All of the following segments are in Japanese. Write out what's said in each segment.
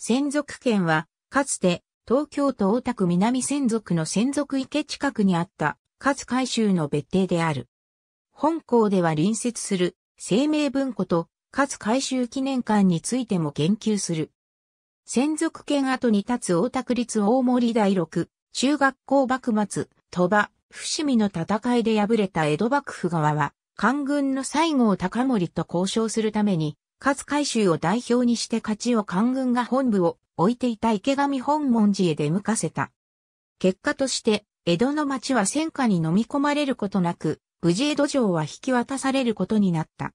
専属圏は、かつて、東京都大田区南専属の専属池近くにあった、勝海州の別邸である。本校では隣接する、生命文庫と、勝海州記念館についても言及する。専属圏跡に立つ大田区立大森第六、中学校幕末、鳥羽、伏見の戦いで敗れた江戸幕府側は、官軍の西郷隆盛と交渉するために、勝海舟を代表にして勝ちを官軍が本部を置いていた池上本門寺へ出向かせた。結果として、江戸の町は戦火に飲み込まれることなく、無事江戸城は引き渡されることになった。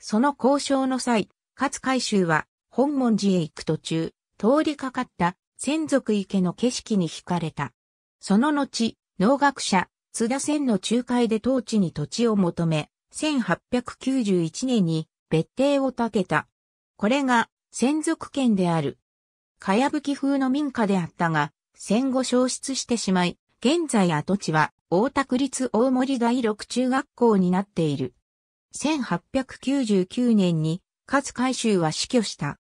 その交渉の際、勝海舟は本門寺へ行く途中、通りかかった千族池の景色に惹かれた。その後、農学者、津田仙の仲介で当地に土地を求め、1891年に別邸を建てた。これが専属県である。かやぶき風の民家であったが、戦後消失してしまい、現在跡地は大田区立大森第六中学校になっている。1899年に勝海舟は死去した。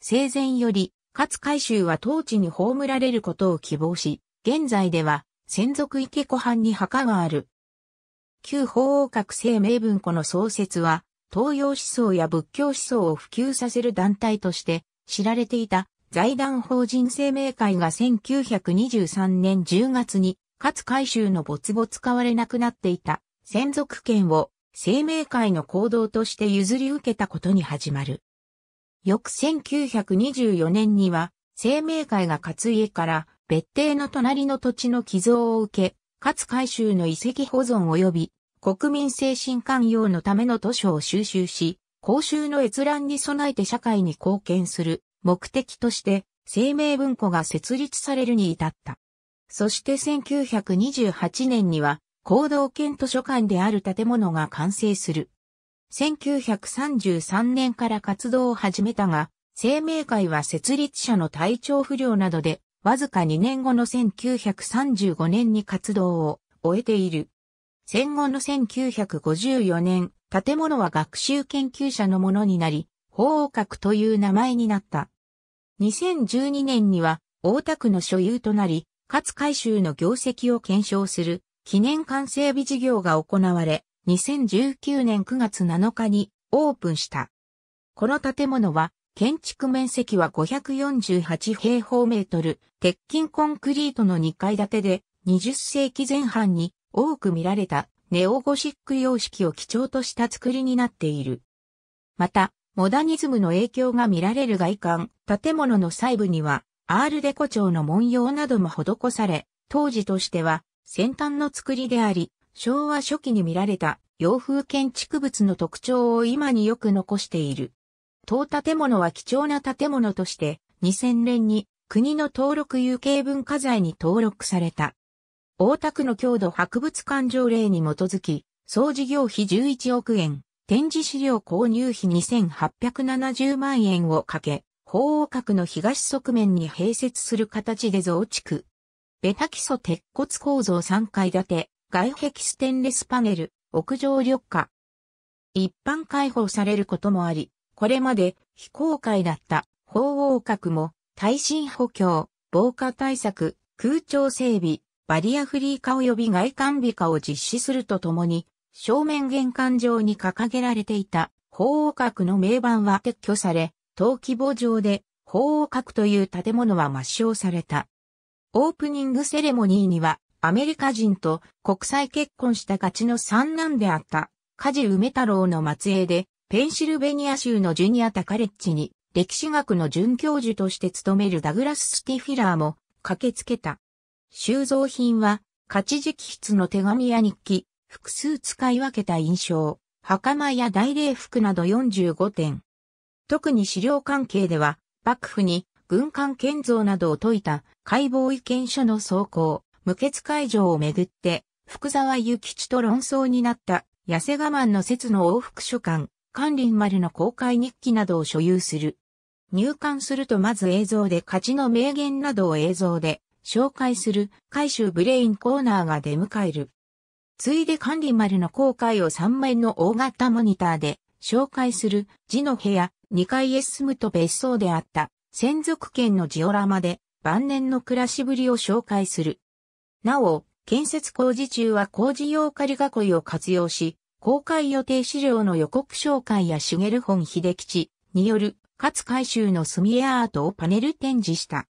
生前より勝海舟は当地に葬られることを希望し、現在では専属池湖畔に墓がある。旧法王閣生命文庫の創設は東洋思想や仏教思想を普及させる団体として知られていた財団法人生命会が1923年10月に、勝海舟の没後使われなくなっていた専属権を生命会の行動として譲り受けたことに始まる。翌1924年には、生命会が勝家から別邸の隣の土地の寄贈を受け、勝海舟の遺跡保存及び国民精神勧用のための図書を収集し、公衆の閲覧に備えて社会に貢献する目的として生命文庫が設立されるに至った。そして1928年には行動圏図書館である建物が完成する。1933年から活動を始めたが、生命会は設立者の体調不良などで、わずか2年後の1935年に活動を終えている。戦後の1954年、建物は学習研究者のものになり、法王閣という名前になった。2012年には大田区の所有となり、かつ改修の業績を検証する記念館整備事業が行われ、2019年9月7日にオープンした。この建物は建築面積は548平方メートル、鉄筋コンクリートの2階建てで20世紀前半に多く見られたネオゴシック様式を基調とした作りになっている。また、モダニズムの影響が見られる外観、建物の細部には、アールデコ調の文様なども施され、当時としては先端の作りであり、昭和初期に見られた洋風建築物の特徴を今によく残している。当建物は貴重な建物として2000年に国の登録有形文化財に登録された。大田区の郷土博物館条例に基づき、総事業費11億円、展示資料購入費2870万円をかけ、法王閣の東側面に併設する形で増築。ベタ基礎鉄骨構造3階建て、外壁ステンレスパネル、屋上緑化。一般開放されることもあり、これまで非公開だった法王閣も耐震補強、防火対策、空調整備、バリアフリー化及び外観美化を実施するとともに、正面玄関上に掲げられていた、法王閣の名板は撤去され、登記簿上で、法王閣という建物は抹消された。オープニングセレモニーには、アメリカ人と国際結婚したガチの三男であった、梶梅太郎の末裔で、ペンシルベニア州のジュニアタカレッジに、歴史学の准教授として務めるダグラス・スティフィラーも、駆けつけた。収蔵品は、勝直筆の手紙や日記、複数使い分けた印象、袴や大礼服など45点。特に資料関係では、幕府に軍艦建造などを説いた解剖意見書の走行、無血会場をめぐって、福沢諭吉と論争になった、痩せ我慢の説の往復書簡、関林丸の公開日記などを所有する。入館するとまず映像で勝ちの名言などを映像で、紹介する回収ブレインコーナーが出迎える。ついで管理丸の公開を3面の大型モニターで紹介する字の部屋2階へ進むと別荘であった専属県のジオラマで晩年の暮らしぶりを紹介する。なお、建設工事中は工事用仮囲いを活用し、公開予定資料の予告紹介やシュゲルホン秀吉による、かつ回収のスミアートをパネル展示した。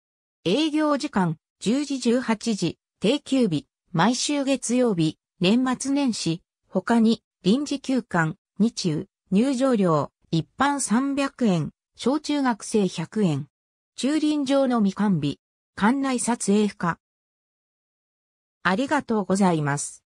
営業時間10時18時、定休日、毎週月曜日、年末年始、他に、臨時休館、日中、入場料、一般300円、小中学生100円。駐輪場の未完備、館内撮影不可。ありがとうございます。